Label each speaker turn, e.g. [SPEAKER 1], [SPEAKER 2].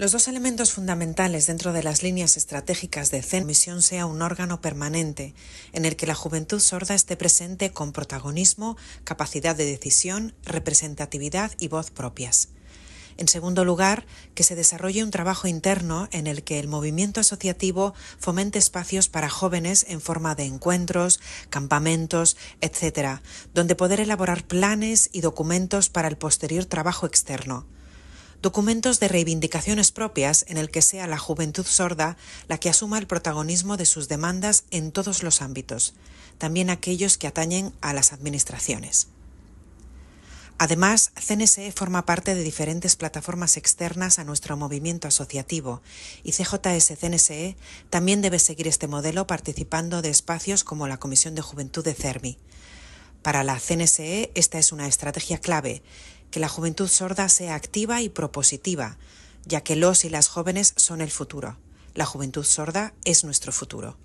[SPEAKER 1] Los dos elementos fundamentales dentro de las líneas estratégicas de CEN, misión sea un órgano permanente en el que la juventud sorda esté presente con protagonismo, capacidad de decisión, representatividad y voz propias. En segundo lugar, que se desarrolle un trabajo interno en el que el movimiento asociativo fomente espacios para jóvenes en forma de encuentros, campamentos, etc., donde poder elaborar planes y documentos para el posterior trabajo externo documentos de reivindicaciones propias en el que sea la juventud sorda la que asuma el protagonismo de sus demandas en todos los ámbitos, también aquellos que atañen a las administraciones. Además, CNSE forma parte de diferentes plataformas externas a nuestro movimiento asociativo y CJS-CNSE también debe seguir este modelo participando de espacios como la Comisión de Juventud de CERMI. Para la CNSE esta es una estrategia clave que la juventud sorda sea activa y propositiva, ya que los y las jóvenes son el futuro. La juventud sorda es nuestro futuro.